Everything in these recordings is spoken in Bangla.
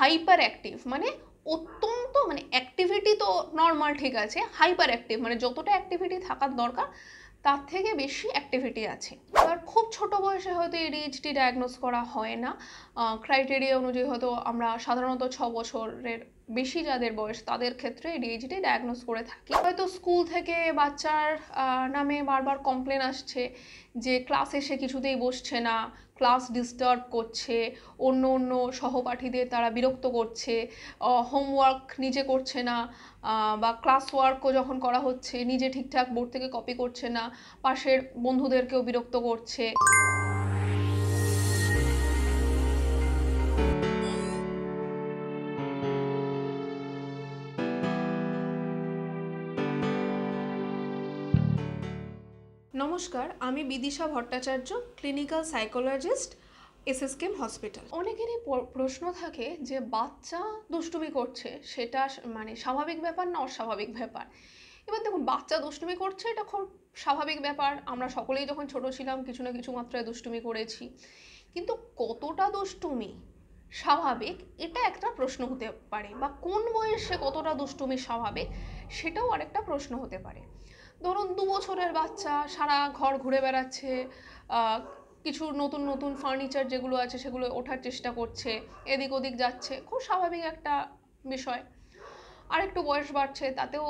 হাইপার অ্যাক্টিভ মানে অত্যন্ত মানে অ্যাক্টিভিটি তো নর্মাল ঠিক আছে হাইপার অ্যাক্টিভ মানে যতটা অ্যাক্টিভিটি থাকার দরকার তার থেকে বেশি অ্যাক্টিভিটি আছে এবার খুব ছোট বয়সে হয়তো এডিএইচডি ডায়াগনোস করা হয় না ক্রাইটেরিয়া অনুযায়ী হয়তো আমরা সাধারণত ছ বছরের বেশি যাদের বয়স তাদের ক্ষেত্রে এডিএইচডি ডায়াগনোস করে থাকি হয়তো স্কুল থেকে বাচ্চার নামে বারবার কমপ্লেন আসছে যে ক্লাস এসে কিছুতেই বসছে না ক্লাস ডিস্টার্ব করছে অন্য অন্য সহপাঠীদের তারা বিরক্ত করছে হোমওয়ার্ক নিজে করছে না বা ক্লাস ওয়ার্কও যখন করা হচ্ছে নিজে ঠিকঠাক বোর্ড থেকে কপি করছে না পাশের বন্ধুদেরকেও বিরক্ত করছে নমস্কার আমি Bidisha Bhattacharya clinical psychologist SSKM hospital অনেকেরই প্রশ্ন থাকে যে বাচ্চা দুষ্টুমি করছে সেটা মানে স্বাভাবিক ব্যাপার না অস্বাভাবিক ব্যাপার এবার দেখুন বাচ্চা দুষ্টুমি করছে এটা খুব স্বাভাবিক ব্যাপার আমরা সকলেই যখন ছোট ছিলাম কিছু না কিছু মাত্রায় দুষ্টুমি করেছি কিন্তু কতটা দুষ্টুমি স্বাভাবিক এটা একটা প্রশ্ন হতে পারে বা কোন বয়সে কতটা দুষ্টুমি স্বাভাবিক সেটাও আরেকটা প্রশ্ন হতে পারে ধরুন দু বছরের বাচ্চা সারা ঘর ঘুরে বেড়াচ্ছে কিছু নতুন নতুন ফার্নিচার যেগুলো আছে সেগুলো ওঠার চেষ্টা করছে এদিক ওদিক যাচ্ছে খুব স্বাভাবিক একটা বিষয় আর একটু বয়স বাড়ছে তাতেও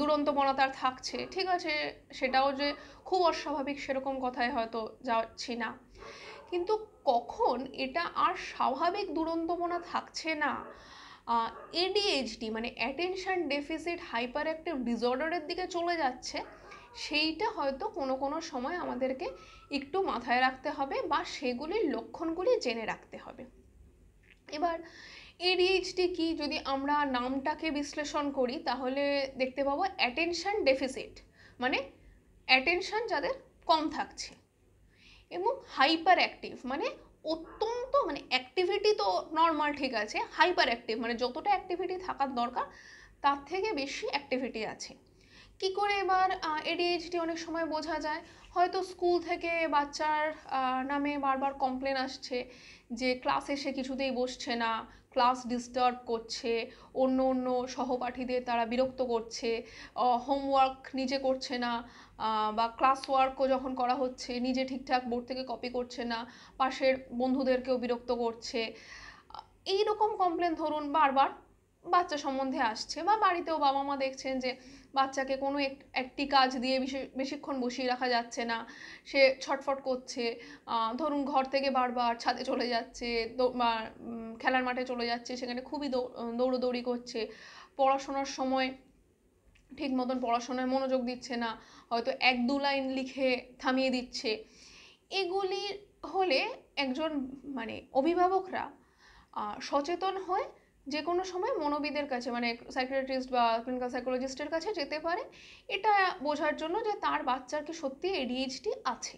দুরন্তপনা তার থাকছে ঠিক আছে সেটাও যে খুব অস্বাভাবিক সেরকম কথায় হয়তো যাচ্ছি না কিন্তু কখন এটা আর স্বাভাবিক মনা থাকছে না এডিএইচডি মানে অ্যাটেনশান ডেফিসিট হাইপার অ্যাক্টিভ ডিসঅর্ডারের দিকে চলে যাচ্ছে সেইটা হয়তো কোনো কোনো সময় আমাদেরকে একটু মাথায় রাখতে হবে বা সেগুলির লক্ষণগুলি জেনে রাখতে হবে এবার এডিএইচডি কি যদি আমরা নামটাকে বিশ্লেষণ করি তাহলে দেখতে পাবো অ্যাটেনশান ডেফিসিট মানে অ্যাটেনশান যাদের কম থাকছে এবং হাইপার অ্যাক্টিভ মানে অত্যন্ত মানে অ্যাক্টিভিটি তো নর্মাল ঠিক আছে হাইপার অ্যাক্টিভ মানে যতটা অ্যাক্টিভিটি থাকার দরকার তার থেকে বেশি অ্যাক্টিভিটি আছে কি করে এবার এডিএইচডি অনেক সময় বোঝা যায় হয়তো স্কুল থেকে বাচ্চার নামে বারবার কমপ্লেন আসছে যে ক্লাস এসে কিছুতেই বসছে না ক্লাস ডিস্টার্ব করছে অন্য অন্য সহপাঠীদের তারা বিরক্ত করছে হোমওয়ার্ক নিজে করছে না বা ক্লাস ওয়ার্কও যখন করা হচ্ছে নিজে ঠিকঠাক বোর্ড থেকে কপি করছে না পাশের বন্ধুদেরকেও বিরক্ত করছে এই রকম কমপ্লেন ধরুন বারবার বাচ্চা সম্বন্ধে আসছে বা বাড়িতেও বাবা মা দেখছেন যে বাচ্চাকে কোনো এক একটি কাজ দিয়ে বেশিক্ষণ বসিয়ে রাখা যাচ্ছে না সে ছটফট করছে ধরুন ঘর থেকে বারবার ছাদে চলে যাচ্ছে খেলার মাঠে চলে যাচ্ছে সেখানে খুবই দৌড়োদৌড়ি করছে পড়াশোনার সময় ঠিক মতন পড়াশোনায় মনোযোগ দিচ্ছে না হয়তো এক দু লাইন লিখে থামিয়ে দিচ্ছে এগুলি হলে একজন মানে অভিভাবকরা সচেতন হয় যে কোনো সময় মনোবিদের কাছে মানে সাইকিয়াট্রিস্ট বা ক্লিনিক্যাল সাইকোলজিস্টের কাছে যেতে পারে এটা বোঝার জন্য যে তার বাচ্চার কি সত্যি এডিএইচডি আছে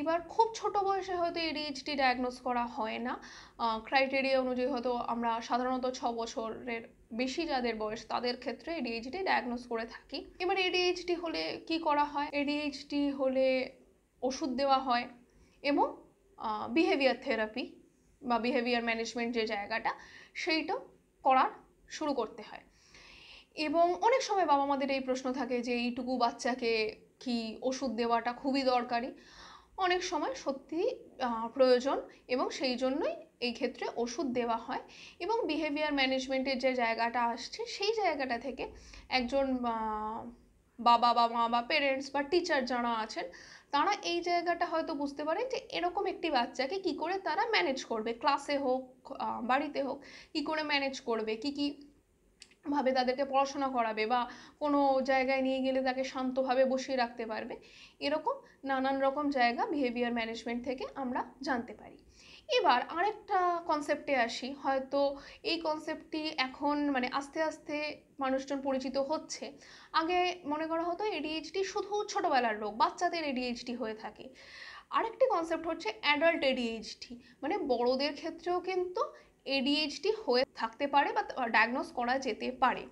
এবার খুব ছোট বয়সে হয়তো এডিএইচডি ডায়াগনোস করা হয় না ক্রাইটেরিয়া অনুযায়ী হয়তো আমরা সাধারণত ছ বছরের বেশি যাদের বয়স তাদের ক্ষেত্রে এডিএইচডি ডায়াগনোস করে থাকি এবার এডিএইচডি হলে কি করা হয় এডিএইচডি হলে ওষুধ দেওয়া হয় এবং বিহেভিয়ার থেরাপি বা বিহেভিয়ার ম্যানেজমেন্ট যে জায়গাটা সেইটাও করা শুরু করতে হয় এবং অনেক সময় বাবা মাদের এই প্রশ্ন থাকে যে এইটুকু বাচ্চাকে কি ওষুধ দেওয়াটা খুবই দরকারি অনেক সময় সত্যি প্রয়োজন এবং সেই জন্যই এই ক্ষেত্রে ওষুধ দেওয়া হয় এবং বিহেভিয়ার ম্যানেজমেন্টের যে জায়গাটা আসছে সেই জায়গাটা থেকে একজন বাবা বা মা বা পেরেন্টস বা টিচার যারা আছেন তারা এই জায়গাটা হয়তো বুঝতে পারেন যে এরকম একটি বাচ্চাকে কি করে তারা ম্যানেজ করবে ক্লাসে হোক বাড়িতে হোক কি করে ম্যানেজ করবে কি কি ভাবে তাদেরকে পড়াশোনা করাবে বা কোনো জায়গায় নিয়ে গেলে তাকে শান্তভাবে বসিয়ে রাখতে পারবে এরকম নানান রকম জায়গা বিহেভিয়ার ম্যানেজমেন্ট থেকে আমরা জানতে পারি এবার আরেকটা কনসেপ্টে আসি হয়তো এই কনসেপ্টটি এখন মানে আস্তে আস্তে মানুষজন পরিচিত হচ্ছে আগে মনে করা হতো এডিএইচডি শুধু ছোটোবেলার রোগ বাচ্চাদের এডিএইচডি হয়ে থাকে আরেকটি কনসেপ্ট হচ্ছে অ্যাডাল্ট এডিএইচডি মানে বড়দের ক্ষেত্রেও কিন্তু এডিএইচডি হয়ে থাকতে পারে বা ডায়াগনোস করা যেতে পারে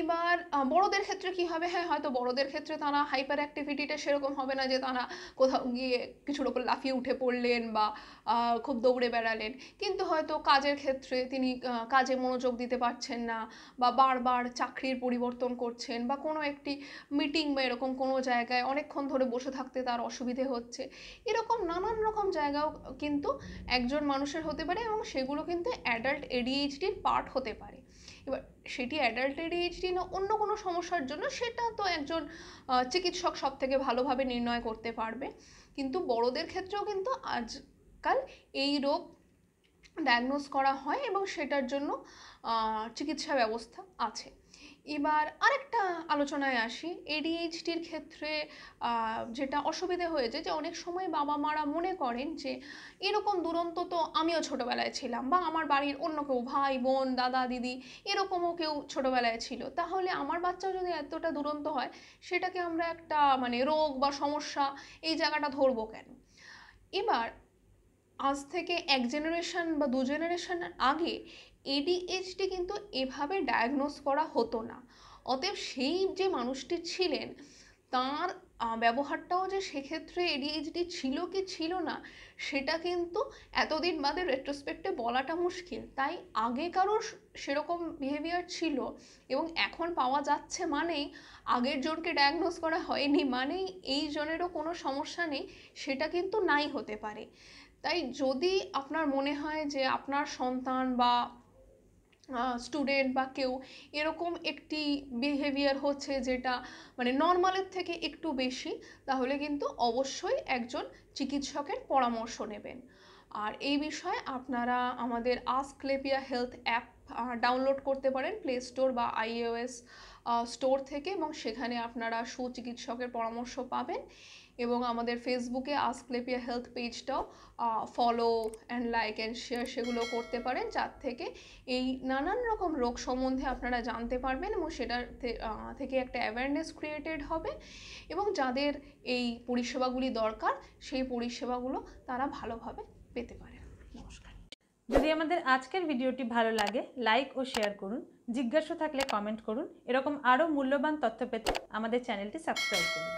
এবার বড়দের ক্ষেত্রে কি হবে হ্যাঁ হয়তো বড়দের ক্ষেত্রে তারা হাইপার অ্যাক্টিভিটিটা সেরকম হবে না যে তারা কোথাও গিয়ে কিছুর ওপর লাফিয়ে উঠে পড়লেন বা খুব দৌড়ে বেড়ালেন কিন্তু হয়তো কাজের ক্ষেত্রে তিনি কাজে মনোযোগ দিতে পারছেন না বা বারবার চাকরির পরিবর্তন করছেন বা কোনো একটি মিটিং বা এরকম কোনো জায়গায় অনেকক্ষণ ধরে বসে থাকতে তার অসুবিধে হচ্ছে এরকম নানান রকম জায়গাও কিন্তু একজন মানুষের হতে পারে এবং সেগুলো কিন্তু অ্যাডাল্ট এডিএইচডির পার্ট হতে পারে এবার সেটি অ্যাডাল্টের এইচডি না অন্য কোনো সমস্যার জন্য সেটা তো একজন চিকিৎসক সব থেকে ভালোভাবে নির্ণয় করতে পারবে কিন্তু বড়দের ক্ষেত্রেও কিন্তু আজকাল এই রোগ ডায়াগনোজ করা হয় এবং সেটার জন্য চিকিৎসা ব্যবস্থা আছে এবার আরেকটা আলোচনায় আসি এডিএইচডির ক্ষেত্রে যেটা অসুবিধে হয়েছে যে অনেক সময় বাবা মারা মনে করেন যে এরকম দুরন্ত তো আমিও ছোটোবেলায় ছিলাম বা আমার বাড়ির অন্য কেউ ভাই বোন দাদা দিদি এরকমও কেউ ছোটোবেলায় ছিল তাহলে আমার বাচ্চাও যদি এতটা দুরন্ত হয় সেটাকে আমরা একটা মানে রোগ বা সমস্যা এই জায়গাটা ধরবো কেন এবার আজ থেকে এক জেনারেশান বা দু জেনারেশান আগে এডিএইচডি কিন্তু এভাবে ডায়াগনোস করা হতো না অতএব সেই যে মানুষটি ছিলেন তার ব্যবহারটাও যে সেক্ষেত্রে এডিএইচডি ছিল কি ছিল না সেটা কিন্তু এতদিন বাদে রেট্রোস্পেক্টে বলাটা মুশকিল তাই আগেকারও সেরকম বিহেভিয়ার ছিল এবং এখন পাওয়া যাচ্ছে মানেই আগের জনকে ডায়াগনোস করা হয়নি মানেই এই জনেরও কোনো সমস্যা নেই সেটা কিন্তু নাই হতে পারে তাই যদি আপনার মনে হয় যে আপনার সন্তান বা স্টুডেন্ট বা কেউ এরকম একটি বিহেভিয়ার হচ্ছে যেটা মানে নর্মালের থেকে একটু বেশি তাহলে কিন্তু অবশ্যই একজন চিকিৎসকের পরামর্শ নেবেন আর এই বিষয়ে আপনারা আমাদের আস্কলেপিয়া হেলথ অ্যাপ ডাউনলোড করতে পারেন প্লে স্টোর বা আইওএস স্টোর থেকে এবং সেখানে আপনারা সুচিকিৎসকের পরামর্শ পাবেন এবং আমাদের ফেসবুকে আসক্লেপিয়া হেলথ পেজটাও follow and like and share সেগুলো করতে পারেন যার থেকে এই নানান রকম রোগ সম্বন্ধে আপনারা জানতে পারবেন এবং সেটার থেকে একটা অ্যাওয়ারনেস ক্রিয়েটেড হবে এবং যাদের এই পরিষেবাগুলি দরকার সেই পরিষেবাগুলো তারা ভালোভাবে পেতে পারে নমস্কার যদি আমাদের আজকের ভিডিওটি ভালো লাগে লাইক ও শেয়ার করুন জিজ্ঞাসা থাকলে কমেন্ট করুন এরকম আরও মূল্যবান তথ্য পেতে আমাদের চ্যানেলটি সাবস্ক্রাইব করুন